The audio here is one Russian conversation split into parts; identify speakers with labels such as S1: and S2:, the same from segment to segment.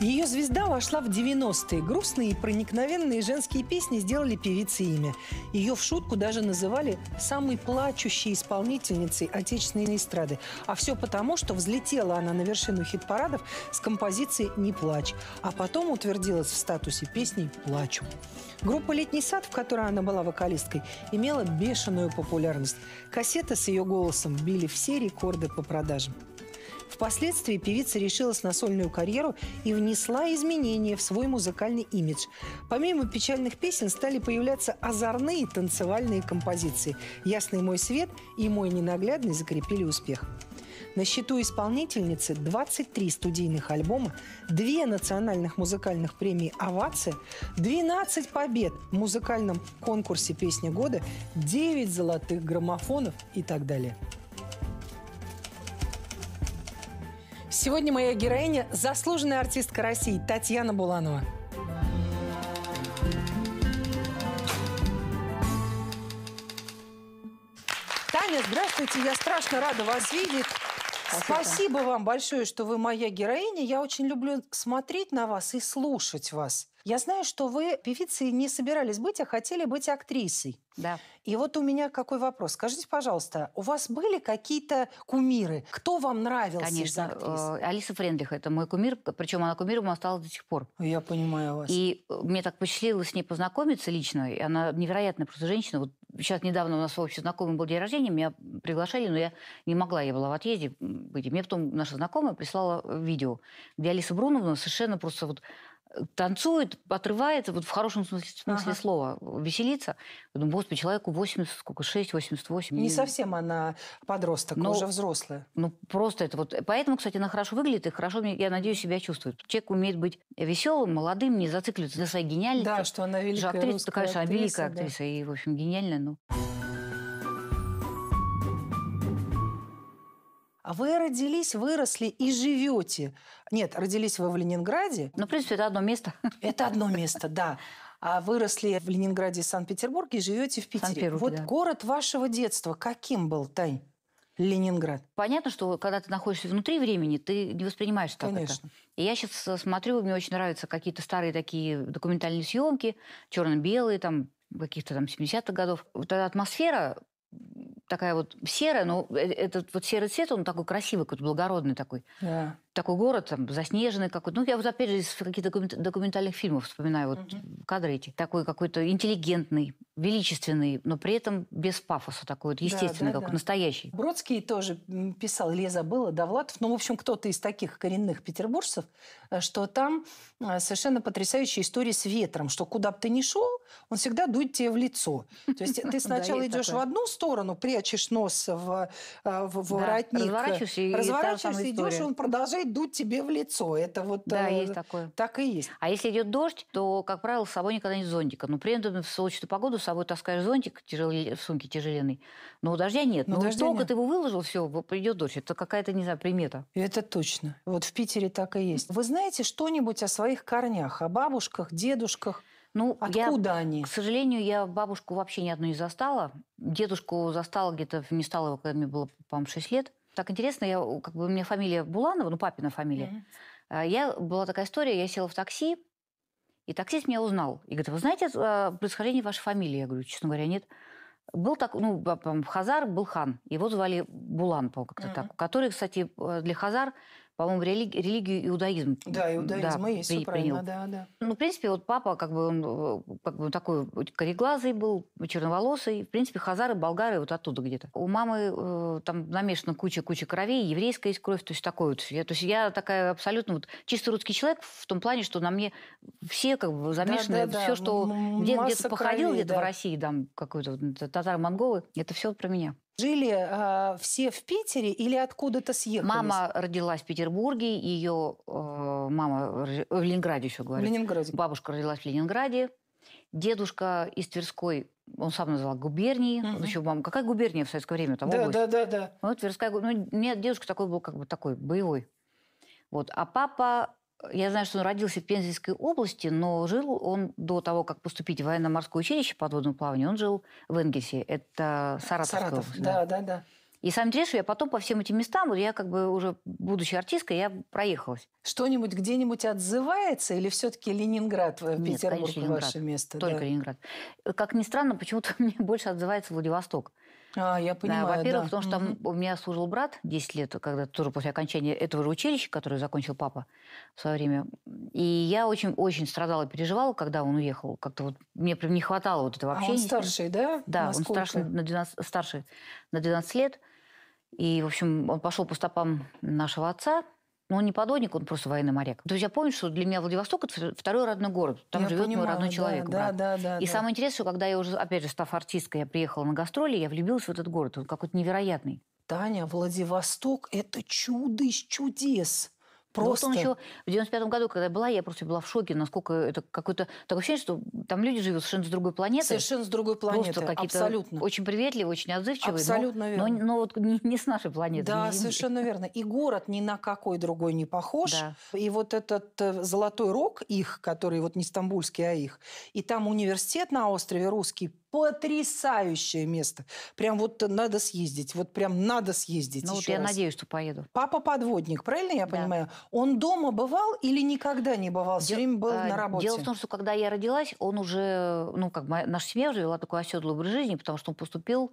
S1: Ее звезда вошла в 90-е. Грустные и проникновенные женские песни сделали певице имя. Ее в шутку даже называли самой плачущей исполнительницей отечественной эстрады. А все потому, что взлетела она на вершину хит-парадов с композицией «Не плачь», а потом утвердилась в статусе песни «Плачу». Группа «Летний сад», в которой она была вокалисткой, имела бешеную популярность. Кассеты с ее голосом били все рекорды по продажам. Впоследствии певица решилась на сольную карьеру и внесла изменения в свой музыкальный имидж. Помимо печальных песен стали появляться озорные танцевальные композиции. «Ясный мой свет» и «Мой ненаглядный» закрепили успех. На счету исполнительницы 23 студийных альбома, 2 национальных музыкальных премии «Овация», 12 побед в музыкальном конкурсе «Песня года», 9 золотых граммофонов и так далее. Сегодня моя героиня – заслуженная артистка России Татьяна Буланова. Таня, здравствуйте, я страшно рада вас видеть. Спасибо. вам большое, что вы моя героиня. Я очень люблю смотреть на вас и слушать вас. Я знаю, что вы певицей не собирались быть, а хотели быть актрисой. Да. И вот у меня какой вопрос. Скажите,
S2: пожалуйста, у вас были какие-то кумиры? Кто вам нравился Конечно, из э, Алиса Френдлих – это мой кумир, причем она кумиром осталась до сих пор. Я понимаю вас. И э, мне так посчастливилось с ней познакомиться лично. И она невероятная просто женщина. Вот сейчас недавно у нас общий знакомый был день рождения, меня приглашали, но я не могла, я была в отъезде быть. И мне потом наша знакомая прислала э, видео, где Алиса Бруновна совершенно просто вот танцует, отрывается, вот в хорошем смысле, смысле ага. слова, веселится. думаю, господи, человеку 80, сколько, 6, 88. Не, не совсем она подросток, но, уже взрослая. Ну, просто это вот... Поэтому, кстати, она хорошо выглядит и хорошо, я надеюсь, себя чувствует. Человек умеет быть веселым, молодым, не зацикливается на своей гениальности. Да, что она великая Же актриса, конечно, актриса, великая актриса да. и, в общем, гениальная, но...
S1: А вы родились, выросли и живете. Нет, родились вы в Ленинграде. Ну, в принципе, это одно место. Это одно место, да. А выросли в Ленинграде и Санкт-Петербурге и живете в Питере. Вот да. город вашего детства
S2: каким был, Тай Ленинград. Понятно, что когда ты находишься внутри времени, ты не воспринимаешь так Конечно. это. И я сейчас э, смотрю, мне очень нравятся какие-то старые такие документальные съемки, черно-белые, там, каких-то там 70-х годов. Вот эта атмосфера такая вот серая, но э, этот вот серый цвет, он такой красивый, какой-то благородный такой. Да такой город, там, заснеженный какой-то. Ну, я вот опять же из каких-то документальных фильмов вспоминаю вот угу. кадры эти. Такой какой-то интеллигентный, величественный, но при этом без пафоса такой вот естественный, да, да, как да. настоящий.
S1: Бродский тоже писал, или я забыла, Довлатов, ну, в общем, кто-то из таких коренных петербуржцев, э, что там э, совершенно потрясающая история с ветром, что куда бы ты ни шел, он всегда дует тебе в лицо. То есть ты сначала идешь в одну сторону, прячешь нос в, э, в, воротник, разворачиваешься, и идешь, он продолжает
S2: идут тебе в лицо. Это вот да, э, есть такое. так и есть. А если идет дождь, то, как правило, с собой никогда нет зонтика. Но ну, при этом в солнечную погоду с собой таскаешь зонтик тяжелый, в сумке тяжеленный. Но дождя нет. Но, Но дождя только нет. ты его выложил, все, придет дождь. Это какая-то, не знаю, примета. Это точно. Вот в Питере так и есть. Вы знаете что-нибудь о своих корнях, о бабушках, дедушках? Ну, Откуда я, они? К сожалению, я бабушку вообще ни одну не застала. Дедушку застала где-то не стала его когда мне было, по-моему, 6 лет так интересно, я, как бы, у меня фамилия Буланова, ну, папина фамилия. mm Я, была такая история, я села в такси, и таксист меня узнал. И говорит, вы знаете а, происхождение вашей фамилии? Я говорю, честно говоря, нет. Был так, ну, Хазар был хан. Его звали Булан, по как-то mm-hmm. так. Который, кстати, э, для Хазар по-моему, религи- религию иудаизм. Да, иудаизм да, и есть, при- правильно, да, да. Ну, в принципе, вот папа, как бы он э, как бы такой кореглазый был, черноволосый. В принципе, хазары, болгары вот оттуда где-то. У мамы э, там намешана куча-куча кровей, еврейская есть кровь, то есть такой вот. Я, то есть я такая абсолютно вот чисто русский человек в том плане, что на мне все как бы замешаны, да, да, все, да. что где, где-то походил, где-то в России, там, какой-то татары, монголы это все про меня
S1: жили э, все в Питере или откуда-то съехали? Мама
S2: родилась в Петербурге, ее э, мама э, в Ленинграде еще говорит. В Ленинграде. Бабушка родилась в Ленинграде, дедушка из Тверской, он сам называл губернии. Угу. Он еще мама, какая губерния в советское время? Там да, область. да, да, да. Ну, Тверская, ну, у дедушка такой был, как бы такой, боевой. Вот. А папа я знаю, что он родился в Пензенской области, но жил он до того, как поступить в военно-морское училище подводного плавания, он жил в Энгельсе. Это Саратовская Саратов, область. Да, да, да. И сам интересно, я потом по всем этим местам, вот я как бы уже, будучи артисткой, я проехалась. Что-нибудь где-нибудь отзывается? Или все-таки Ленинград, Нет, Петербург конечно, Ленинград, ваше место? Только да? Ленинград. Как ни странно, почему-то мне больше отзывается Владивосток. А, я понимаю, да, Во-первых, да. потому что mm у меня служил брат 10 лет, когда тоже после окончания этого же училища, которое закончил папа в свое время. И я очень-очень страдала и переживала, когда он уехал. Как-то вот мне прям не хватало вот этого общения. А он старший, да? Да, Насколько? он старший на, 12, старший на 12 лет. И, в общем, он пошел по стопам нашего отца, ну он не подводник, он просто военный моряк. То есть я помню, что для меня Владивосток это второй родной город. Там я живет понимаю, мой родной да, человек. Да, брат.
S1: Да, да, и да. самое интересное,
S2: что когда я уже, опять же, став артисткой, я приехала на гастроли, я влюбилась в этот город. Он какой-то невероятный. Таня, Владивосток – это чудо из чудес. Просто. вот он еще в 95 году, когда я была, я просто была в шоке, насколько это какое-то... Такое ощущение, что там люди живут совершенно с другой планеты. Совершенно с другой планеты, просто какие-то абсолютно. Очень приветливые, очень отзывчивые. Абсолютно но, верно. Но, но вот не, не с нашей планеты. Да, совершенно верно. И город ни на какой другой не
S1: похож. Да. И вот этот э, золотой рог их, который вот не стамбульский, а их, и там университет на острове русский, потрясающее место. Прям вот надо съездить, вот прям надо съездить. Ну вот я раз. надеюсь, что поеду. Папа подводник, правильно я да. понимаю? Он
S2: дома бывал или никогда
S1: не бывал? Дел...
S2: время был а, на работе. Дело в том, что когда я родилась, он уже, ну как моя, наша семья уже вела такой оседлый образ жизни, потому что он поступил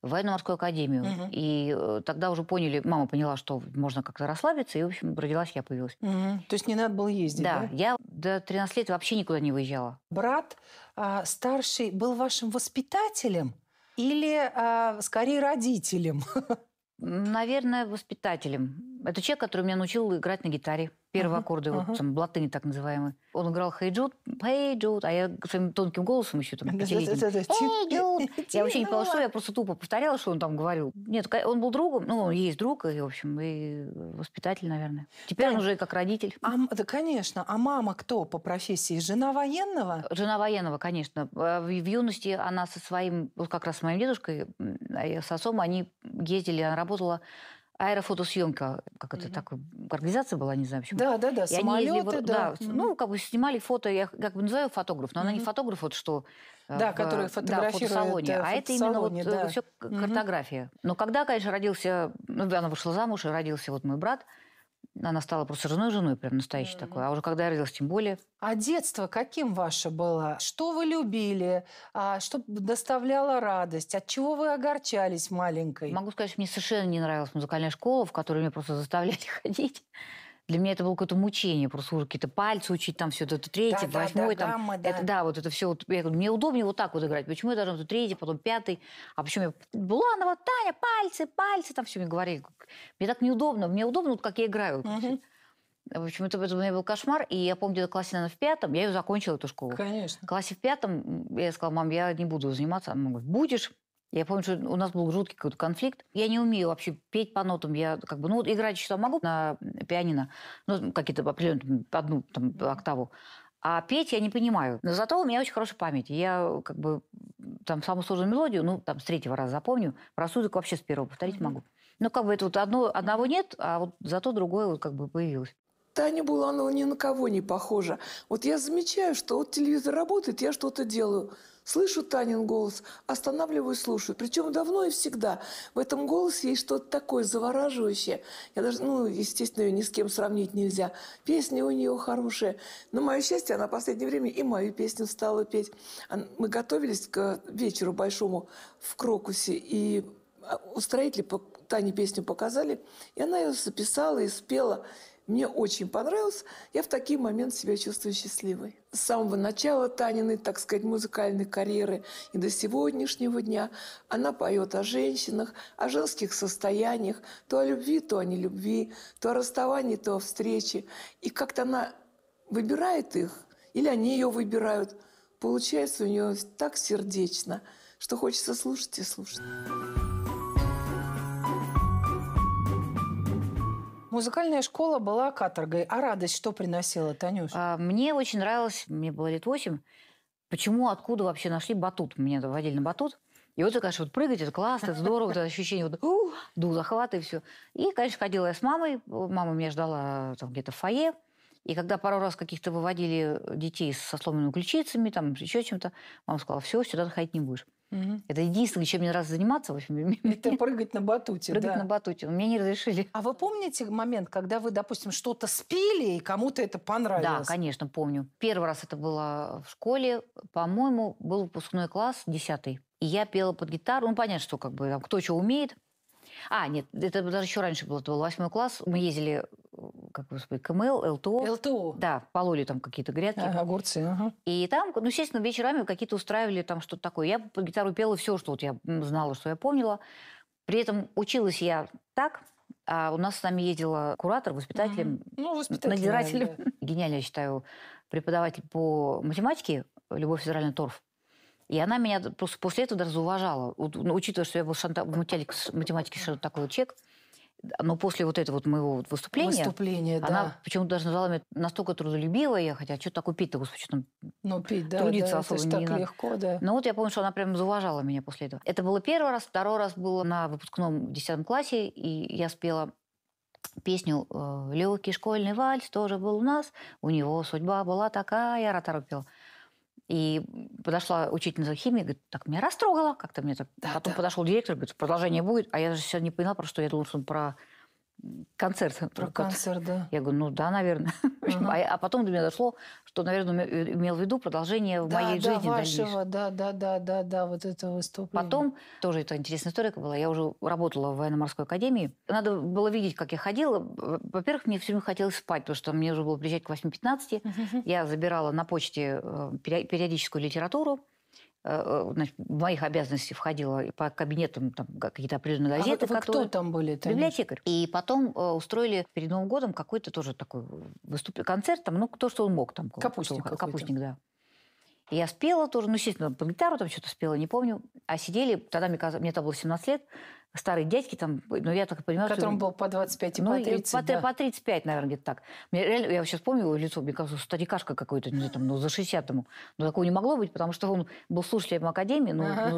S2: в военно-морскую академию. Угу. И э, тогда уже поняли, мама поняла, что можно как-то расслабиться, и, в общем, родилась я, появилась. Угу. То есть не надо было ездить, да? да? я до 13 лет вообще никуда не выезжала. Брат а, старший был вашим воспитателем или а, скорее родителем? Наверное, воспитателем. Это человек, который меня научил играть на гитаре. Первые uh-huh, аккорды, uh-huh. вот там, блатыни так называемые. Он играл «Hey Jude», «Hey Jude», а я своим тонким голосом еще там пятилетним. «Hey Jude». Я вообще не поняла, что я просто тупо повторяла, что он там говорил. Нет, он был другом, ну, он есть друг, и, в общем, и воспитатель, наверное. Теперь он уже как родитель. А, да, конечно. А мама кто по профессии? Жена военного? Жена военного, конечно. А, в юности она со своим, вот как раз с моим дедушкой, а с отцом, они ездили, она работала аэрофотосъемка, как это так, организация была, не знаю почему. Да, да, да, и самолеты, они да. да Ну, как бы снимали фото, я как бы называю фотограф, но она не фотограф, вот что... Э, да, в, который фотографирует да, в фотосалоне. Э, а это именно вот э, да. все картография. Но когда, конечно, родился, ну, она вышла замуж, и родился вот мой брат, mm она стала просто женой женой, прям настоящей mm-hmm. такой. А уже когда я родилась, тем более. А детство каким ваше было?
S1: Что вы любили? А что доставляло радость? От чего вы огорчались
S2: маленькой? Могу сказать, что мне совершенно не нравилась музыкальная школа, в которую меня просто заставляли ходить для меня это было какое-то мучение, просто уже какие-то пальцы учить, там все, это третий, да, восьмой, да, там, гамма, да. Это, да, вот это все, вот, я говорю, мне удобнее вот так вот играть, почему я должна тут третий, потом пятый, а почему я, Буланова, Таня, пальцы, пальцы, там все мне говорили, мне так неудобно, мне удобно, вот как я играю. В общем, это, это у меня был кошмар, и я помню, где-то классе, наверное, в пятом, я ее закончила, эту школу. Конечно. В классе в пятом я сказала, мам, я не буду заниматься, она говорит, будешь, я помню, что у нас был жуткий какой-то конфликт. Я не умею вообще петь по нотам. Я как бы, ну, вот играть что могу на э, пианино, ну, какие-то определенные, одну там, октаву. А петь я не понимаю. Но зато у меня очень хорошая память. Я э, как бы там самую сложную мелодию, ну, там с третьего раза запомню. Рассудок вообще с первого повторить mm-hmm. могу. Ну, как бы это вот одно, одного нет, а вот зато другое вот как бы появилось. Таня была, она ни на кого не похожа. Вот я замечаю, что вот телевизор работает,
S1: я что-то делаю. Слышу Танин голос, останавливаюсь, слушаю. Причем давно и всегда. В этом голосе есть что-то такое завораживающее. Я даже, ну, естественно, ее ни с кем сравнить нельзя. Песни у нее хорошие. Но мое счастье, она в последнее время и мою песню стала петь. Мы готовились к вечеру большому в Крокусе, и а, устроители Тане песню показали, и она ее записала и спела. Мне очень понравилось. Я в такие моменты себя чувствую счастливой. С самого начала Таниной, так сказать, музыкальной карьеры и до сегодняшнего дня она поет о женщинах, о женских состояниях, то о любви, то о нелюбви, то о расставании, то о встрече. И как-то она выбирает их, или они ее выбирают. Получается у нее так сердечно, что хочется слушать и слушать. Музыкальная школа была
S2: каторгой. А радость что приносила, Танюш? А, мне очень нравилось, мне было лет 8, почему, откуда вообще нашли батут. Меня вводили на батут. И вот, конечно, вот прыгать, это классно, это здорово, это ощущение вот у, дух и все. И, конечно, ходила я с мамой, мама меня ждала там где-то в фойе. И когда пару раз каких-то выводили детей со сломанными ключицами, там еще чем-то, мама сказала, все, сюда ходить не будешь. Угу. Это единственное, чем мне нравится заниматься. В общем, Это прыгать на батуте. Прыгать да. на батуте. Мне не разрешили. А вы помните момент, когда вы, допустим, что-то спели, и кому-то это понравилось? Да, конечно, помню. Первый раз это было в школе. По-моему, был выпускной класс, десятый. И я пела под гитару. Ну, понятно, что как бы там, кто что умеет. А, нет, это даже еще раньше было. Это был восьмой класс. Мы ездили как господи, КМЛ, ЛТО. ЛТО. Да, пололи там какие-то грядки. Ага, огурцы, ага. И там, ну, естественно, вечерами какие-то устраивали там что-то такое. Я по гитару пела все, что вот я знала, что я помнила. При этом училась я так, а у нас с нами ездила куратор, воспитателем, угу.
S3: ну, воспитатель, надзирателем. Да.
S2: Гениально, я считаю, преподаватель по математике Любовь Федеральный Торф. И она меня просто после этого даже уважала. Ну, учитывая, что я был шанта... в математике, математике такой человек, а, но после вот этого вот моего выступления... Выступление, да. Она почему-то даже назвала меня настолько трудолюбивой, я хотя а что такое пить-то, господи, что там ну, пить, да, трудиться да, особо это не так надо. легко, да. Но ну вот я помню, что она прям зауважала меня после этого. Это было первый раз, второй раз было на выпускном 10 классе, и я спела песню э, «Легкий школьный вальс» тоже был у нас. У него судьба была такая, я Ратару пела. И подошла учительница химии, говорит, так меня растрогала, как-то мне так. Да, Потом да. подошел директор, говорит, продолжение будет, а я же все не поняла, про что я думала, что он про концерт. Про как, концерт, да. Я говорю, ну да, наверное. Uh -huh. а, а потом до меня дошло, что, наверное, э, имел в виду продолжение да, моей да, жизни вашего, да, да, да, да, да, вот это выступление. Потом, тоже это интересная история была, я уже работала в военно-морской академии. Надо было видеть, как я ходила. Во-первых, мне все время хотелось спать, потому что мне уже было приезжать к 8.15. Uh -huh. Я забирала на почте э, периодическую литературу. Э, э, значит, в моих обязанностей входило по кабинетам там, какие-то определенные газеты. А вы, вы которые... кто там были? Там? Библиотекарь. И потом э, устроили перед Новым годом какой-то тоже такой выступ... концерт, там, ну, то, что он мог. Там, капустник. Кто, капустник, да. И я спела тоже, ну, естественно, по гитару там что-то спела, не помню. А сидели, тогда мне, казалось, мне тогда было 17 лет, старые дядьки там, ну, я так понимаю... Которому что... было
S1: по 25 и ну, по 30, по, да. по
S2: 35, наверное, где-то так. Мне реально, я сейчас помню его лицо, мне кажется, старикашка какой-то, не знаю, там, ну, за 60 ему. Но такого не могло быть, потому что он был слушателем Академии, ну, ага.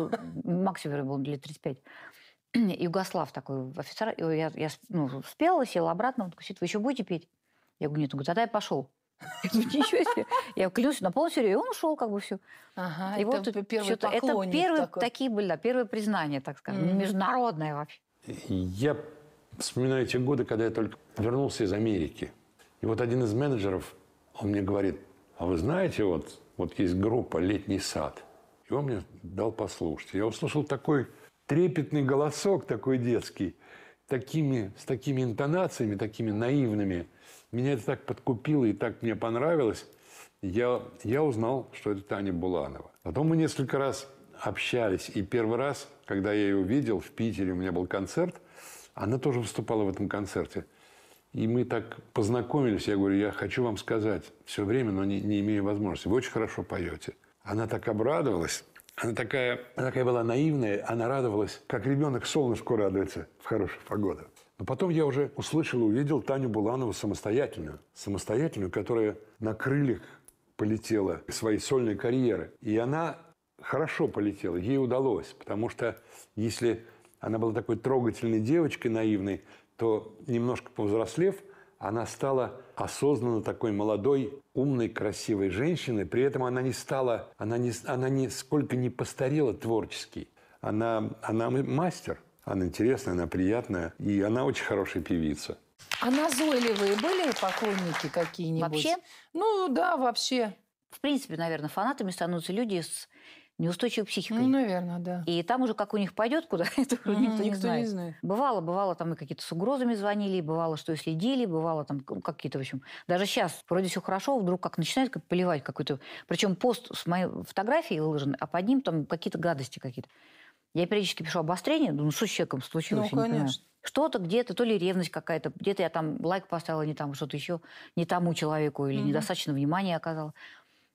S2: ну максимум был лет 35. Югослав такой офицер, я, я ну, спела, села обратно, он такой, вы еще будете петь? Я говорю, нет, он говорит, тогда я пошел. Я говорю, ничего себе. Я клянусь на полном И он ушел, как бы все.
S1: Ага, и это вот первый это первые такие
S2: были, да, первые признания, так скажем, mm-hmm. международное
S3: вообще.
S4: Я вспоминаю те годы, когда я только вернулся из Америки. И вот один из менеджеров, он мне говорит, а вы знаете, вот, вот есть группа «Летний сад». И он мне дал послушать. Я услышал такой трепетный голосок, такой детский, такими, с такими интонациями, такими наивными – меня это так подкупило и так мне понравилось. Я, я узнал, что это Таня Буланова. Потом мы несколько раз общались. И первый раз, когда я ее увидел в Питере, у меня был концерт, она тоже выступала в этом концерте. И мы так познакомились. Я говорю, я хочу вам сказать все время, но не, не имею возможности. Вы очень хорошо поете. Она так обрадовалась. Она такая, она такая была наивная, она радовалась, как ребенок солнышку радуется в хорошую погоду. Но потом я уже услышал, и увидел Таню Буланову самостоятельную. Самостоятельную, которая на крыльях полетела своей сольной карьеры. И она хорошо полетела, ей удалось. Потому что если она была такой трогательной девочкой, наивной, то немножко повзрослев, она стала осознанно такой молодой, умной, красивой женщиной. При этом она не стала, она, не, она нисколько не постарела творчески. Она, она мастер – она интересная, она приятная, и она очень хорошая певица.
S2: А назойливые были поклонники какие-нибудь? Вообще? Ну да, вообще. В принципе, наверное, фанатами становятся люди с неустойчивой психикой. Ну, наверное, да. И там уже как у них пойдет куда, это mm-hmm, никто, не, знает. не знает. Бывало, бывало, там и какие-то с угрозами звонили, бывало, что и следили, бывало там ну, какие-то, в общем, даже сейчас вроде все хорошо, вдруг как начинает как поливать какой-то, причем пост с моей фотографией выложен, а под ним там какие-то гадости какие-то. Я периодически пишу обострение, думаю, что с человеком случилось? Ну, конечно. Что-то где-то, то ли ревность какая-то, где-то я там лайк поставила не там, что-то еще, не тому человеку или mm-hmm. недостаточно внимания оказала.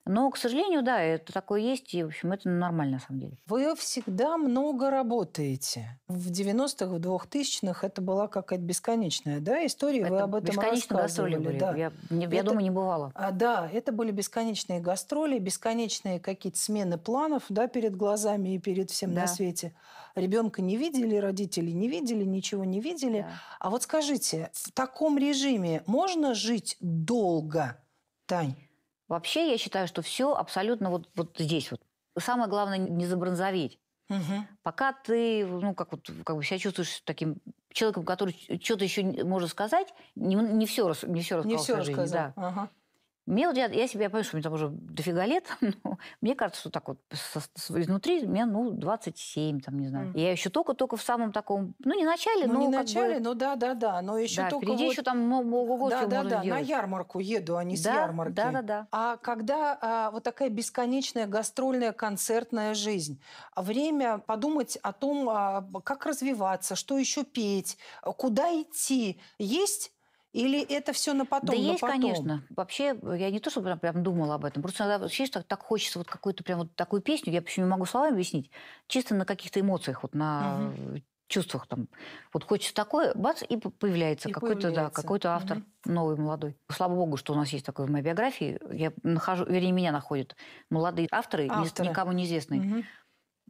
S2: Но, к сожалению, да, это такое есть, и, в общем, это нормально на самом деле. Вы всегда много работаете. В 90-х,
S1: в 2000-х это была какая-то бесконечная да, история, это вы об этом бесконечные рассказывали. Гастроли были. Да. Я, я это, думаю, не бывало. А, да, это были бесконечные гастроли, бесконечные какие-то смены планов да, перед глазами и перед всем да. на свете. Ребенка не видели, родители не видели, ничего не видели. Да. А вот скажите, в таком режиме можно жить
S2: долго, Тань? Вообще, я считаю, что все абсолютно вот, вот здесь вот. Самое главное не забронзоветь. Угу. Пока ты, ну, как вот, как бы себя чувствуешь таким человеком, который что-то еще может сказать, не, не все, не все рассказал. Не все рассказал. Да. Ага. Мелоди, я себе, я понимаю, что мне там уже дофига лет, но мне кажется, что так вот со, со, изнутри мне, ну, 27, там, не знаю. Mm. Я еще только-только в самом таком,
S1: ну, не начале, ну, но не начале, бы, ну, но да-да-да, но еще да, только впереди вот... еще там много год Да-да-да, на ярмарку еду, а не да, с ярмарки. Да-да-да. А когда а, вот такая бесконечная гастрольная концертная жизнь, время подумать о том, а, как развиваться, что еще петь, куда идти, есть или это все на потом? Да на есть, потом? конечно.
S2: Вообще, э, я не то, чтобы прям, прям думала об этом. Просто иногда чисто так хочется вот какую-то прям вот такую песню, я почему не могу словами объяснить, чисто на каких-то эмоциях, вот на угу. чувствах там. Вот хочется такое, бац, и появляется какой-то, да, какой-то автор угу. новый, молодой. Слава богу, что у нас есть такое в моей биографии. Я нахожу, вернее, меня находят молодые авторы, авторы. никому неизвестные. Угу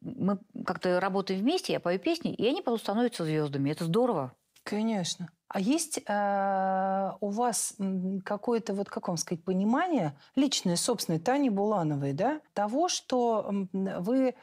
S2: мы как-то работаем вместе, я пою песни, и они потом становятся звездами. Это здорово. Конечно. А есть э, у вас
S1: какое-то, вот как вам сказать, понимание личное, собственное, Тани Булановой, да, того, что вы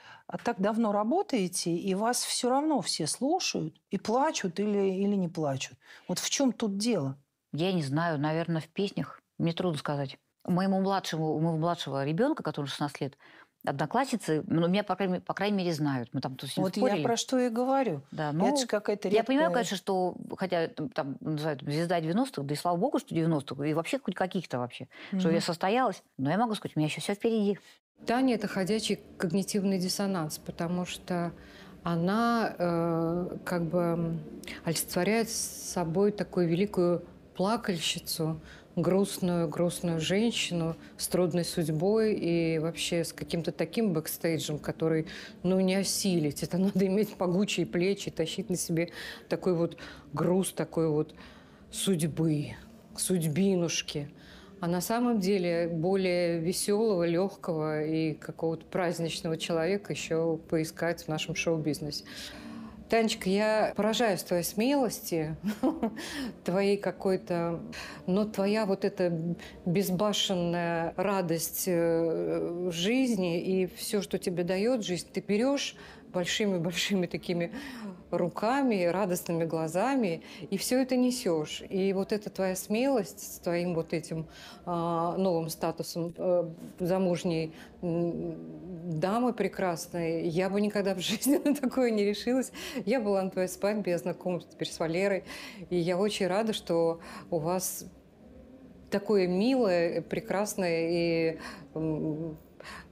S1: так давно работаете, и вас все равно все слушают
S2: и плачут или, или не плачут. Вот в чем тут дело? Я не знаю, наверное, в песнях. Мне трудно сказать. Моему младшему, у моего младшего ребенка, которому 16 лет, одноклассницы, ну, меня, по крайней, по крайней мере, знают. Мы там тусим Вот спорили. я про что и говорю. Да, ну, это же какая-то редкая... Я понимаю, конечно, что, хотя там называют звезда 90-х, да и слава богу, что 90-х, и
S3: вообще хоть каких-то вообще, mm-hmm. что я состоялась, но я могу сказать, у меня еще все впереди. Таня – это ходячий когнитивный диссонанс, потому что она э, как бы олицетворяет собой такую великую плакальщицу, грустную-грустную женщину с трудной судьбой и вообще с каким-то таким бэкстейджем, который, ну, не осилить. Это надо иметь погучие плечи, тащить на себе такой вот груз, такой вот судьбы, судьбинушки. А на самом деле более веселого, легкого и какого-то праздничного человека еще поискать в нашем шоу-бизнесе. Танечка, я поражаюсь твоей смелости, твоей какой-то... Но ну, твоя вот эта безбашенная радость э, жизни и все, что тебе дает жизнь, ты берешь большими-большими такими руками, радостными глазами, и все это несешь. И вот эта твоя смелость с твоим вот этим э, новым статусом э, замужней э, дамы прекрасной, я бы никогда в жизни на такое не решилась. Я была на твоей спальне я знакома теперь с Валерой, и я очень рада, что у вас такое милое, прекрасное и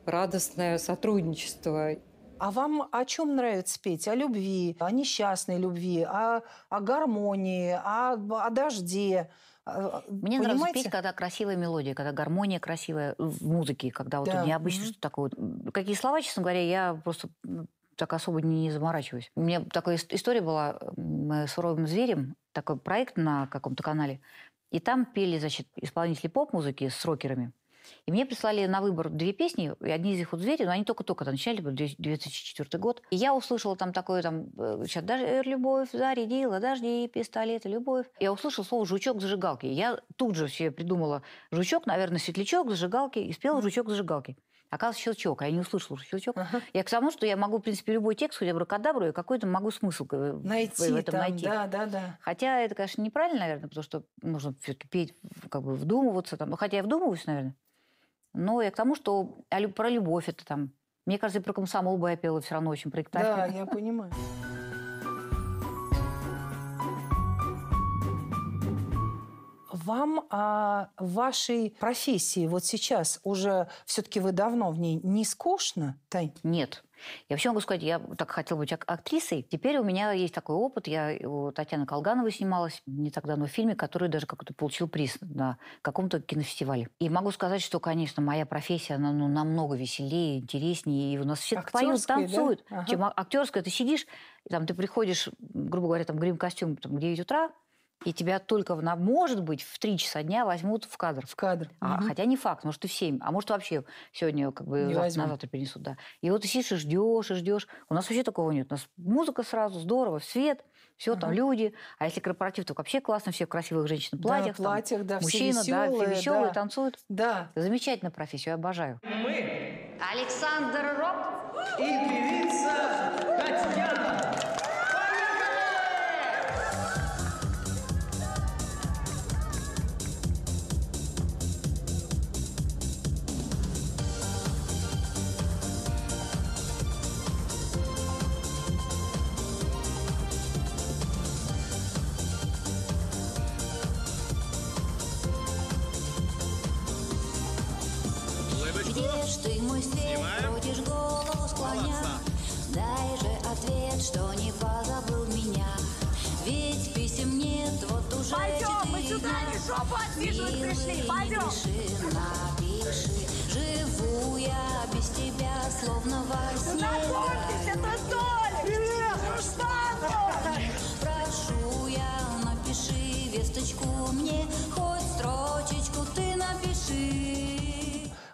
S3: радостное сотрудничество. А вам о чем нравится петь? О любви, о несчастной любви,
S1: о, о гармонии, о, о дожде. А, а, Мне Понимаете? нравится петь,
S2: когда красивая мелодия, когда гармония красивая в музыке, когда вот да. необычно mm-hmm. что такое. Какие слова, честно говоря, я просто так особо не заморачиваюсь. У меня такая история была мы э, с «Суровым зверем», такой проект на каком-то канале, и там пели, значит, исполнители поп-музыки с рокерами. И мне прислали на выбор две песни, и одни из них вот звери, но они только-только там начали, 2004 год. И я услышала там такое там, э, сейчас даже э, любовь зарядила, дожди, пистолеты, любовь. Я услышала слово «жучок зажигалки». Я тут же себе придумала жучок, наверное, светлячок, зажигалки, и спела «жучок зажигалки». Оказывается, щелчок, а я не услышала щелчок. Ага. Я к тому, что я могу, в принципе, любой текст, хоть абракадабру, и какой-то могу смысл э, найти в этом там, найти. Да, да, да. Хотя это, конечно, неправильно, наверное, потому что нужно все-таки петь, как бы вдумываться. Там. Хотя я вдумываюсь, наверное но ну, я к тому, что про любовь это там. Мне кажется, и про комсомол бы я пела все равно очень проектально. Да, я
S1: понимаю. вам о
S2: вашей профессии вот сейчас уже все-таки вы давно в ней не скучно, Тань? Нет. Я вообще могу сказать, я так хотела быть актрисой. Теперь у меня есть такой опыт. Я у Татьяны Колгановой снималась не так давно в фильме, который даже как-то получил приз на каком-то кинофестивале. И могу сказать, что, конечно, моя профессия, она ну, намного веселее, интереснее. И у нас все поют, танцуют. Да? Ага. Чем актерская, ты сидишь, там, ты приходишь, грубо говоря, там грим-костюм там, в 9 утра, и тебя только, на, может быть, в 3 часа дня возьмут в кадр. В кадр. А, угу. Хотя не факт, может, и в 7, а может, вообще сегодня как бы завтра, на завтра принесут. Да. И вот ты сидишь и ждешь, и ждешь. У нас вообще такого нет. У нас музыка сразу, здорово, свет, все угу. там люди. А если корпоратив, то вообще классно, все в красивых женщин в платьях. Да, платьях, там, да, мужчина, все веселые, да, все веселые, да. танцуют. Да. Замечательная профессия, я обожаю.
S3: Мы
S2: Александр Роб и певица Где ж ты, мой свет, крутишь голову склоня? Дай же ответ, что не позабыл меня. Ведь писем нет, вот уже Пойдем, мы сюда не жопу отвиживать пришли, пойдем. Пиши, напиши, живу я без тебя, словно во сне. Знакомьтесь, это Толик! Привет! Штангу! Прошу я, напиши весточку мне, хоть строчечку ты напиши.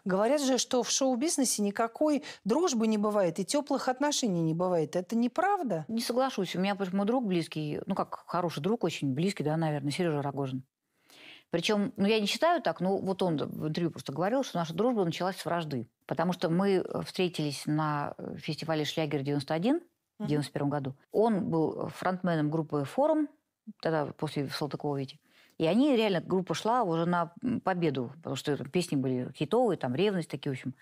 S1: Говорят же, что в шоу-бизнесе никакой
S2: дружбы не бывает и теплых отношений не бывает. Это неправда? Не соглашусь. У меня мой друг близкий, ну как хороший друг, очень близкий, да, наверное, Сережа Рогожин. Причем, ну я не считаю так, но вот он в интервью просто говорил, что наша дружба началась с вражды. Потому что мы э, встретились на э, фестивале «Шлягер-91» в 91 году. Он был фронтменом группы «Форум», тогда после Салтыкова, видите. И они реально, группа шла уже на победу, потому что песни были хитовые, там «Ревность», такие, в общем,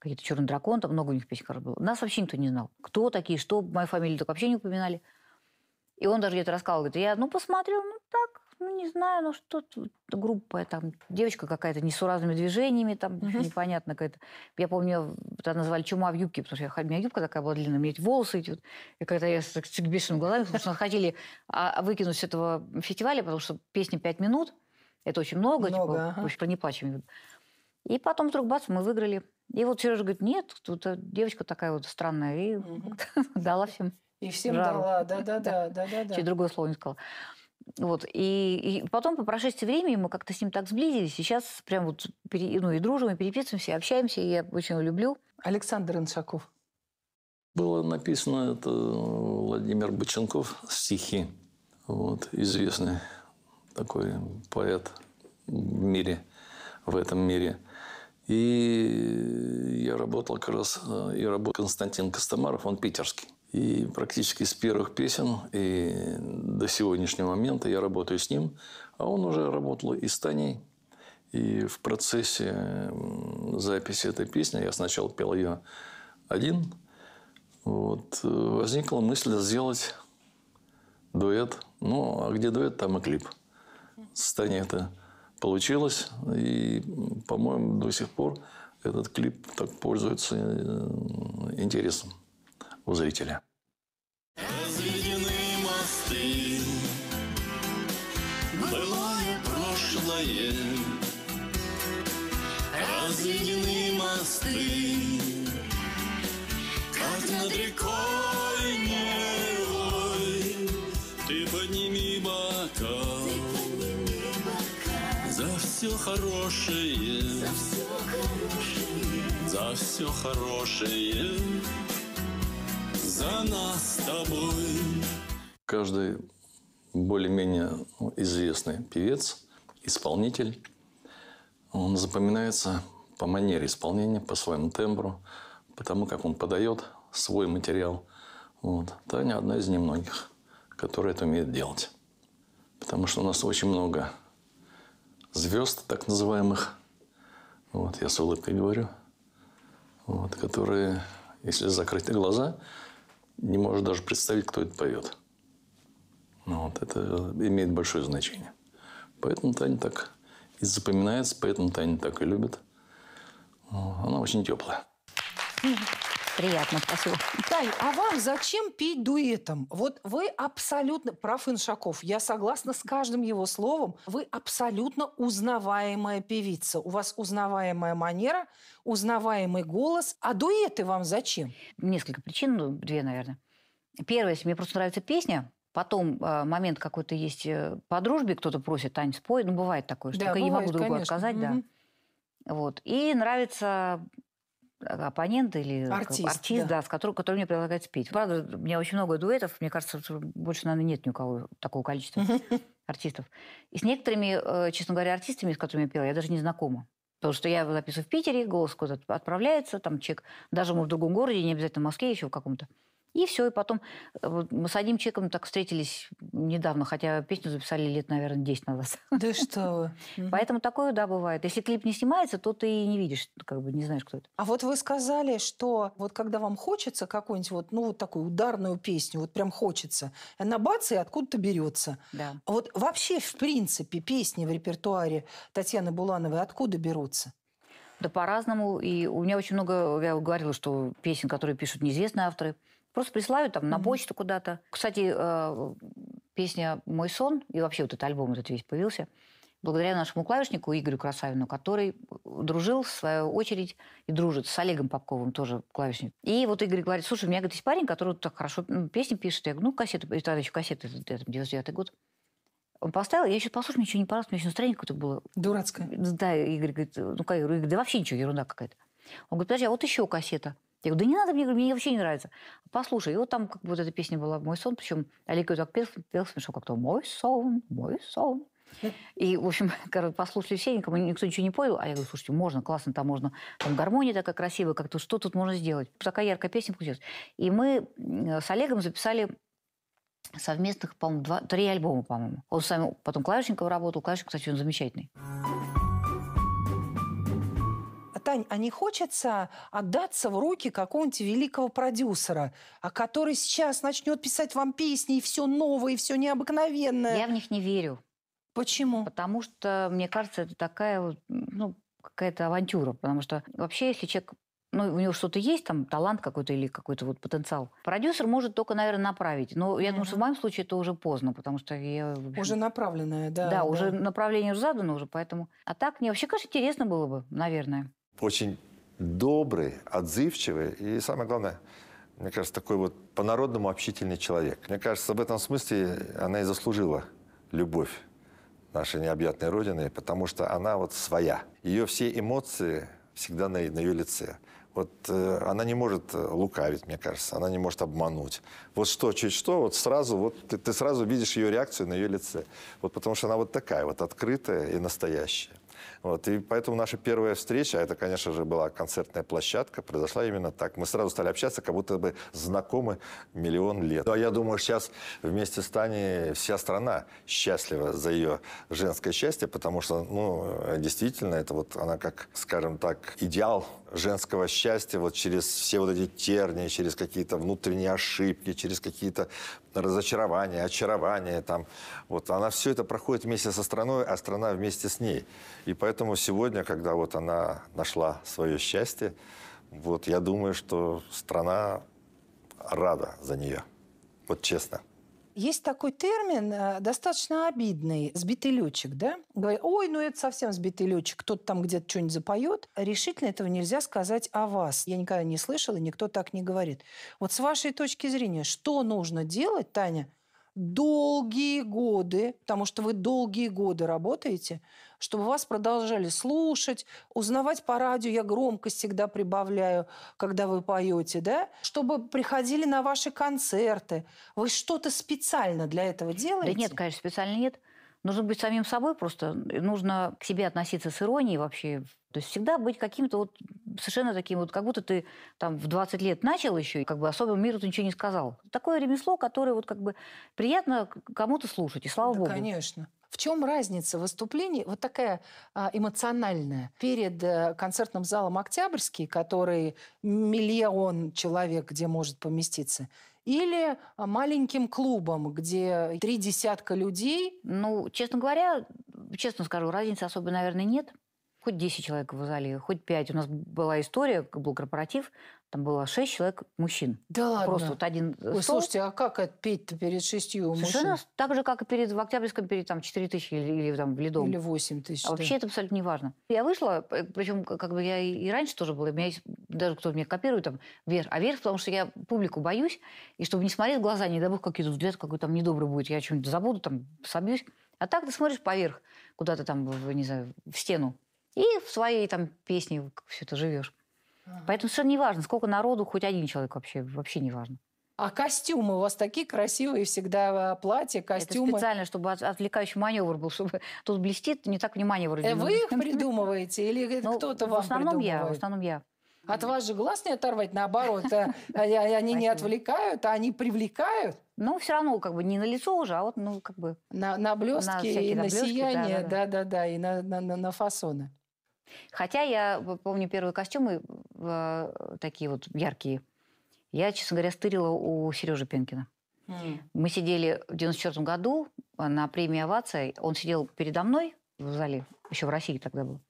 S2: какие-то «Черный дракон», там много у них песен, короче, было. Нас вообще никто не знал. Кто такие, что, мою фамилию так вообще не упоминали. И он даже где-то рассказывал, говорит, я, ну, посмотрел, ну, так, ну, не знаю, ну, что группа, там, девочка какая-то несуразными движениями, там, угу. непонятно какая-то. Я помню, тогда назвали чума в юбке, потому что я, у меня юбка такая была длинная, у меня эти волосы идут. И когда я с, с бешеными глазами, потому что хотели а, выкинуть с этого фестиваля, потому что песни пять минут, это очень много, типа, много типа, ага. очень про не плачем. И потом вдруг, бац, мы выиграли. И вот Сережа говорит, нет, тут э, девочка такая вот странная, и угу. дала всем И всем жару. дала,
S1: да-да-да. да, да, да. Чуть
S2: другое слово не сказала. Вот. И, и потом, по прошествии времени, мы как-то с ним так сблизились. Сейчас прям вот пере, ну, и дружим, и переписываемся, и общаемся, и я очень его люблю. Александр Иншаков.
S5: Было написано, это Владимир Боченков, стихи. Вот, известный такой поэт в мире, в этом мире. И я работал как раз, э, и работал Константин Костомаров, он питерский. И практически с первых песен и до сегодняшнего момента я работаю с ним, а он уже работал и с Таней. И в процессе записи этой песни я сначала пел ее один. Вот, э, возникла мысль сделать дуэт. Ну, а где дуэт, там и клип. С Таней это получилось. И, по-моему, до сих пор этот клип так пользуется э, интересом у зрителя.
S6: Разведены мосты, былое прошлое.
S3: Разведены мосты, как над рекой милой.
S5: Ты подними бокал, за все хорошее, за все хорошее. За все хорошее за нас с тобой. Каждый более-менее известный певец, исполнитель, он запоминается по манере исполнения, по своему тембру, по тому, как он подает свой материал. Вот. Таня одна из немногих, которая это умеет делать. Потому что у нас очень много звезд, так называемых, вот, я с улыбкой говорю, вот, которые, если закрыть глаза, не можешь даже представить, кто это поет. Ну вот, это имеет большое значение. Поэтому-то они так и запоминается, поэтому-то они так и любят. Ну, она очень теплая.
S2: Приятно, спасибо.
S1: Тай, а вам зачем петь дуэтом? Вот вы абсолютно... Прав Иншаков, я согласна с каждым его словом. Вы абсолютно узнаваемая
S2: певица. У вас узнаваемая манера, узнаваемый голос. А дуэты вам зачем? Несколько причин, ну, две, наверное. Первое, если мне просто нравится песня, Потом э, момент какой-то есть э, по дружбе, кто-то просит, Тань, спой. Ну, бывает такое, что да, только бывает, я не могу другу конечно. отказать, mm-hmm. да. Вот. И нравится Э, оппонент или артист, артист да. да, с которым, который мне предлагает спеть. Правда, у меня очень много дуэтов, мне кажется, больше, наверное, нет ни у кого такого количества артистов. И с некоторыми, э, честно говоря, артистами, с которыми я пела, я даже не знакома. Потому что я записываю в Питере, голос куда-то отправляется, там человек, даже мы в другом городе, не обязательно в Москве, еще в каком-то. И все, и потом э, мы с одним человеком так встретились недавно, хотя песню записали лет, наверное, 10 назад. Да что вы. Поэтому такое, да, бывает. Если клип не снимается, то ты и не видишь, как бы не знаешь, кто это. А вот вы сказали,
S1: что вот когда вам хочется какую-нибудь вот, ну, вот такую ударную песню, вот прям хочется, она бац, и откуда-то берется. Да. Вот вообще, в принципе, песни в репертуаре Татьяны Булановой
S2: откуда берутся? Да по-разному. И у меня очень много, я говорила, что песен, которые пишут неизвестные авторы – Просто присылают там на почту куда-то. Кстати, э, песня «Мой сон» и вообще вот этот альбом этот весь появился благодаря нашему клавишнику Игорю Красавину, который дружил, в свою очередь, и дружит с Олегом Попковым, тоже клавишник. И вот Игорь говорит, слушай, у меня говорит, есть парень, который вот так хорошо ну, песни пишет. Я говорю, ну, кассету, и тогда еще кассеты, это 99-й год. Он поставил, я еще послушал, ничего не понравилось, у меня еще настроение какое-то было. Дурацкое. Да, Игорь говорит, ну, как, да вообще ничего, ерунда какая-то. Он говорит, подожди, а вот еще кассета. Я говорю, да не надо, мне, мне вообще не нравится. Послушай, и вот там как бы вот эта песня была «Мой сон», причем Олег ее так пел, пел смешно как-то «Мой сон, мой сон». И, в общем, послушали все, никому никто ничего не понял. А я говорю, слушайте, можно, классно, там можно, там гармония такая красивая, как-то что тут можно сделать? Такая яркая песня получилась. И мы с Олегом записали совместных, по-моему, два, три альбома, по-моему. Он сам потом клавишником работал. Клавишник, кстати, он замечательный. Тань, а не хочется
S1: отдаться в руки какого-нибудь великого продюсера, а который сейчас начнет писать вам песни, и все новое, и все
S2: необыкновенное? Я в них не верю. Почему? Потому что, мне кажется, это такая, ну, какая-то авантюра. Потому что вообще, если человек ну, у него что-то есть, там, талант какой-то или какой-то вот потенциал. Продюсер может только, наверное, направить. Но я mm-hmm. думаю, что в моем случае это уже поздно, потому что я... Общем... Уже направленное, да, да. Да, уже направление уже задано уже, поэтому... А так, мне вообще, конечно, интересно было бы, наверное
S6: очень добрый, отзывчивый и, самое главное, мне кажется, такой вот по-народному общительный человек. Мне кажется, в этом смысле она и заслужила любовь нашей необъятной Родины, потому что она вот своя. Ее все эмоции всегда на, на ее лице. Вот э, она не может э, лукавить, мне кажется, она не может обмануть. Вот что, чуть что, вот сразу, вот ты, ты сразу видишь ее реакцию на ее лице. Вот потому что она вот такая, вот открытая и настоящая. Вот, и поэтому наша первая встреча, а это, конечно же, была концертная площадка, произошла именно так. Мы сразу стали общаться, как будто бы знакомы миллион лет. Ну, а я думаю, сейчас вместе с Таней вся страна счастлива за ее женское счастье, потому что, ну, действительно, это вот она как, скажем так, идеал женского счастья вот через все вот эти тернии, через какие-то внутренние ошибки, через какие-то разочарования, очарования там. Вот она все это проходит вместе со страной, а страна вместе с ней. И поэтому сегодня, когда вот она нашла свое счастье, вот я думаю, что страна рада за нее. Вот честно.
S1: Есть такой термин, э, достаточно обидный, сбитый летчик, да? Говорят, ой, ну это совсем сбитый летчик, кто-то там где-то что-нибудь запоет. Решительно этого нельзя сказать о вас. Я никогда не слышала, никто так не говорит. Вот с вашей точки зрения, что нужно делать, Таня, долгие годы, потому что вы долгие годы работаете, чтобы вас продолжали слушать, узнавать по радио. Я громкость всегда прибавляю, когда вы поете,
S2: да? Чтобы приходили на ваши концерты. Вы что-то специально для этого делаете? Да нет, конечно, специально нет. Нужно быть самим собой просто. Нужно к себе относиться с иронией вообще. То есть всегда быть каким-то вот совершенно таким вот, как будто ты там в 20 лет начал еще, и как бы особо миру ты ничего не сказал. Такое ремесло, которое вот как бы приятно кому-то слушать, и слава да, богу. конечно. В чем разница выступлений, вот такая а, эмоциональная,
S1: перед э, концертным залом «Октябрьский», который миллион человек где может поместиться, или маленьким клубом, где три
S2: десятка людей? Ну, честно говоря, честно скажу, разницы особо, наверное, нет хоть 10 человек в зале, хоть 5. У нас была история, был корпоратив, там было 6 человек мужчин. Да ладно? Просто вот один Ой, стол. Слушайте, а как отпеть-то перед шестью мужчин? Совершенно так же, как и перед, в Октябрьском, перед там, 4 тысячи или, или там, в Ледовом. Или 8 тысяч. А да. вообще это абсолютно не важно. Я вышла, э, причем как бы я и раньше тоже была, у меня есть, даже кто меня копирует, там, вверх. А вверх, потому что я публику боюсь, и чтобы не смотреть в глаза, не дай бог, какие-то взгляд какой там недобрый будет, я что-нибудь забуду, там, собьюсь. А так ты смотришь поверх, куда-то там, не знаю, в стену. И в своей там песне все это живешь. Ага. Поэтому совершенно не важно, сколько народу, хоть один человек вообще, вообще не важно. А костюмы у вас такие красивые всегда а, платья, костюмы. Это специально, чтобы отвлекающий маневр был, чтобы тут блестит, не так внимание э, вроде. Вы их придумываете
S1: или ну, кто-то вам В основном я, в основном я. От вас же глаз не оторвать, наоборот, а, а, они не отвлекают, а они привлекают. Ну, все равно, как бы, не на лицо уже, а вот, ну,
S2: как бы... На, на блестки на и на сияние, да-да-да, и на, на, на фасоны. Хотя я помню первые костюмы а, такие вот яркие. Я, честно говоря, стырила у Сережи Пенкина. Mm. Мы сидели в 94 году на премии «Овация». Он сидел передо мной в зале, еще в России тогда был,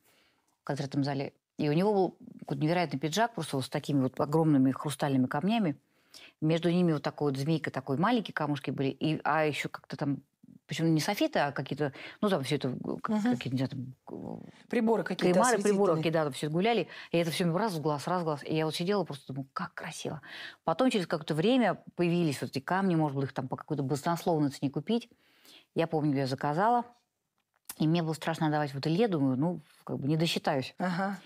S2: в концертном зале. И у него был какой-то невероятный пиджак, просто вот с такими вот огромными хрустальными камнями. Между ними вот такой вот змейка, такой маленькие камушки были, и, а еще как-то там причем не софиты, а какие-то, ну там все это, угу. какие-то, не знаю, там, приборы какие-то. Примары, приборы какие-то, все гуляли. И это все раз в глаз, раз в глаз. И я вот сидела просто думаю, как красиво. Потом через какое-то время появились вот эти камни, может быть, их там по какой-то баснословной цене купить. Я помню, я заказала. И мне было страшно давать в ателье, думаю, ну, как бы не досчитаюсь. Ага.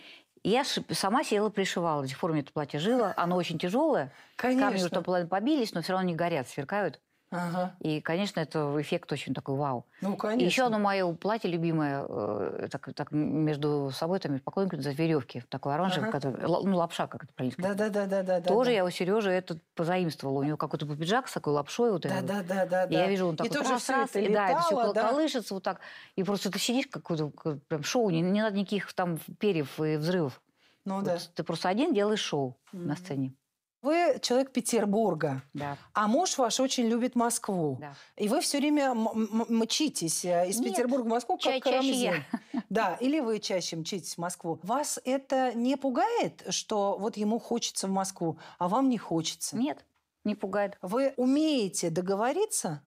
S2: я сама села, пришивала. До сих пор у меня это платье жило. Оно очень тяжелое. Конечно. Камни уже там побились, но все равно не горят, сверкают. Ага. И, конечно, это эффект очень такой вау. Ну, конечно. И еще одно мое платье любимое, э, так, так между собой, там, поклонник за веревки, такой оранжевый, ага. который, ну, лапша, как это по-английски. Да, да, да, да, да. Тоже да. я у Сережи это позаимствовала. У него какой-то пиджак с такой лапшой. Вот да, да, да, да. И я вижу, он такой и раз, раз, и, да, это все да? колышется вот так. И просто ты сидишь, какое-то прям шоу, не, не надо никаких там перьев и взрывов. Ну, вот да. Ты просто один делаешь шоу mm-hmm. на сцене.
S1: Вы человек Петербурга, да. а муж ваш очень любит Москву. Да. И вы все время мчитесь э, из Нет, Петербурга в Москву, как ча- Карамзин. Да, или вы чаще мчитесь в Москву. Вас это не пугает, что вот ему хочется в Москву, а вам
S2: не хочется? Нет, не пугает. Вы умеете договориться?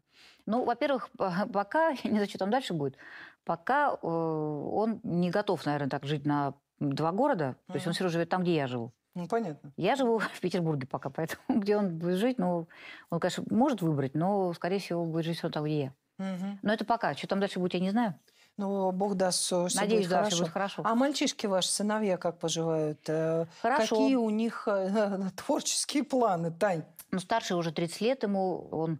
S2: Ну, во-первых, пока, я не знаю, что там дальше будет, пока э, он не готов, наверное, так жить на два города. То есть он все равно живет там, где я живу. Ну, понятно. Я живу в Петербурге пока, поэтому где он будет жить, ну, он, конечно, может выбрать, но, скорее всего, будет жить все там, где я. Угу. Но это пока. Что там дальше будет, я не знаю. Ну, Бог даст, все Надеюсь, будет да, хорошо. все будет хорошо. А
S1: мальчишки ваши, сыновья, как поживают? Э, хорошо. Какие у них э, творческие
S2: планы, Тань? Ну, старший уже 30 лет ему, он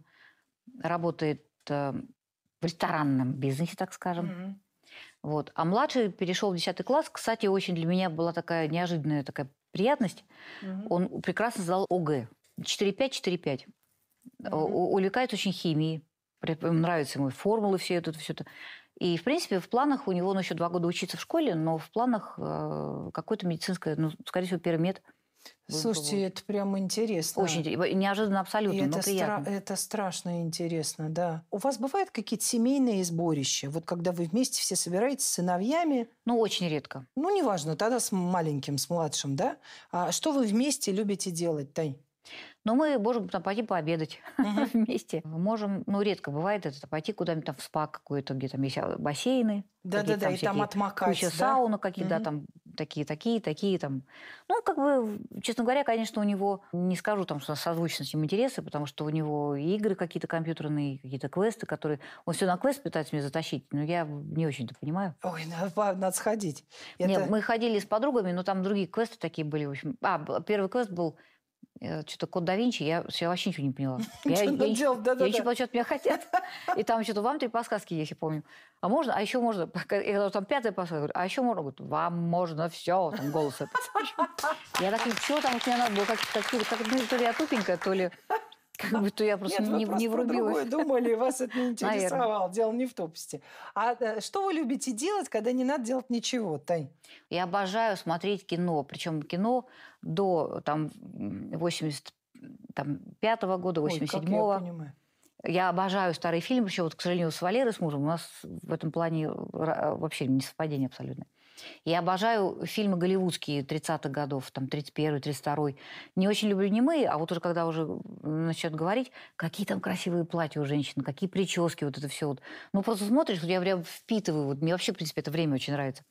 S2: работает э, в ресторанном бизнесе, так скажем. Угу. Вот. А младший перешел в 10 класс. Кстати, очень для меня была такая неожиданная такая приятность, угу. он прекрасно сдал ОГЭ. 4-5-4-5. Э, угу. Увлекает очень химией. Нравятся ему формулы все это, все это. И, в принципе, в планах у него, он ну, еще два года учиться в школе, но в планах э, какое-то медицинское, ну, скорее всего, перемед. Угу. Слушайте, это прям интересно. Очень неожиданно абсолютно, и но приятно. Стра- это
S1: страшно
S2: интересно, да.
S1: У вас бывают какие-то семейные сборища? Вот когда вы вместе все собираетесь с сыновьями? Ну, очень редко.
S2: Ну, неважно, тогда с маленьким, с младшим, да? А что вы вместе любите делать, Тань? Но мы можем там пойти пообедать uh-huh. вместе. Можем, ну, редко бывает это, пойти куда-нибудь там в спа какой-то, где там есть а, бассейны. Да-да-да, и там отмокать. куча да? сауна какие-то, uh-huh. там такие, такие, такие там. Ну, как бы, честно говоря, конечно, у него, не скажу там, что созвучны с ним интересы, потому что у него игры какие-то компьютерные, какие-то квесты, которые... Он все на квест пытается меня затащить, но я не очень-то понимаю. Ой, надо, надо сходить. Нет, мы ходили с подругами, но там другие квесты такие были, в общем. А, первый квест был Э, что-то код да Винчи, я, я вообще ничего не поняла. Я, я, я, делал, да, я да, ничего да. что от меня хотят. И там что-то вам три подсказки, если помню. А можно, а еще можно, когда там пятая подсказка, а еще можно, говорит, вам можно все, там голос этот. Я так, что там у меня надо было, как, как, как, ну, то ли я тупенькая, то ли как будто я просто Нет, не, вы не врубилась. Нет, думали, вас это не интересовало. Дело не в тупости. А э, что вы любите делать, когда не надо делать ничего, Тань? Я обожаю смотреть кино. Причем кино до там, 85-го года, 87-го. Ой, я Я обожаю старые фильмы, еще вот, к сожалению, с Валерой, с мужем, у нас в этом плане вообще не совпадение абсолютно. Я обожаю фильмы голливудские 30-х годов, там, 31-й, 32-й. Не очень люблю немые, а вот уже когда уже начнет говорить, какие там красивые платья у женщин, какие прически, вот это все. Вот. Ну, просто смотришь, вот я прям впитываю. Вот. Мне вообще, в принципе, это время очень нравится.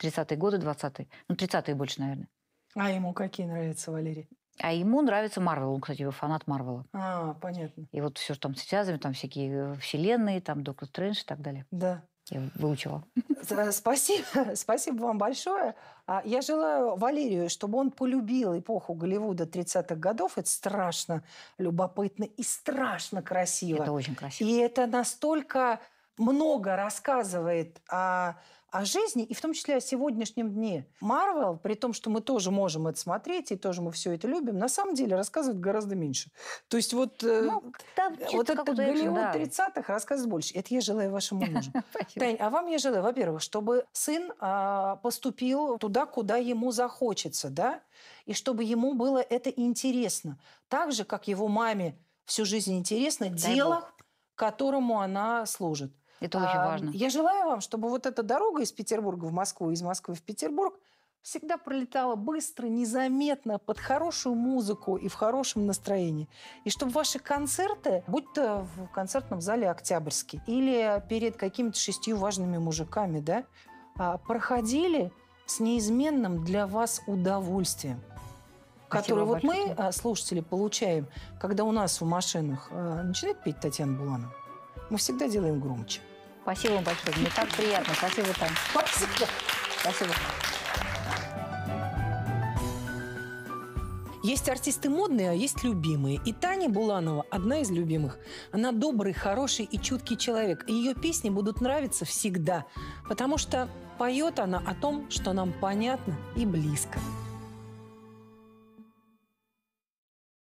S2: 30-е годы, 20-е. Ну, 30-е больше, наверное. А ему какие нравятся, Валерий? А ему нравится Марвел. Он, кстати, фанат Марвела. А, понятно. И вот все, что там связано, там всякие э, вселенные, там Доктор Стрэндж и так далее. Да я выучила.
S1: Э, спасибо, спасибо вам большое. А, я желаю Валерию, чтобы он полюбил эпоху Голливуда 30-х годов. Это страшно любопытно и страшно красиво. Это очень красиво. И это настолько много рассказывает о о жизни и в том числе о сегодняшнем дне. Марвел, при том, что мы тоже можем это смотреть и тоже мы все это любим, на самом деле рассказывает гораздо меньше. То есть вот, э, ну, там вот этот Голливуд да. 30-х рассказывает больше. Это я желаю вашему мужу. Тань, а вам я желаю, во-первых, чтобы сын а, поступил туда, куда ему захочется, да? И чтобы ему было это интересно. Так же, как его маме всю жизнь интересно Дай дело, которому она служит. Это очень важно. Я желаю вам, чтобы вот эта дорога из Петербурга в Москву, из Москвы в Петербург, всегда пролетала быстро, незаметно, под хорошую музыку и в хорошем настроении. И чтобы ваши концерты, будь то в концертном зале «Октябрьский» или перед какими-то шестью важными мужиками, да, а, проходили с неизменным для вас удовольствием, Спасибо которое вот мы, а, слушатели, получаем, когда у нас в машинах а, начинает петь Татьяна Буланова. Мы всегда делаем громче.
S2: Спасибо вам большое. Мне так приятно. Спасибо, Таня. Спасибо. Спасибо.
S1: Есть артисты модные, а есть любимые. И Таня Буланова – одна из любимых. Она добрый, хороший и чуткий человек. И ее песни будут нравиться всегда, потому что поет она о том, что
S2: нам понятно и близко.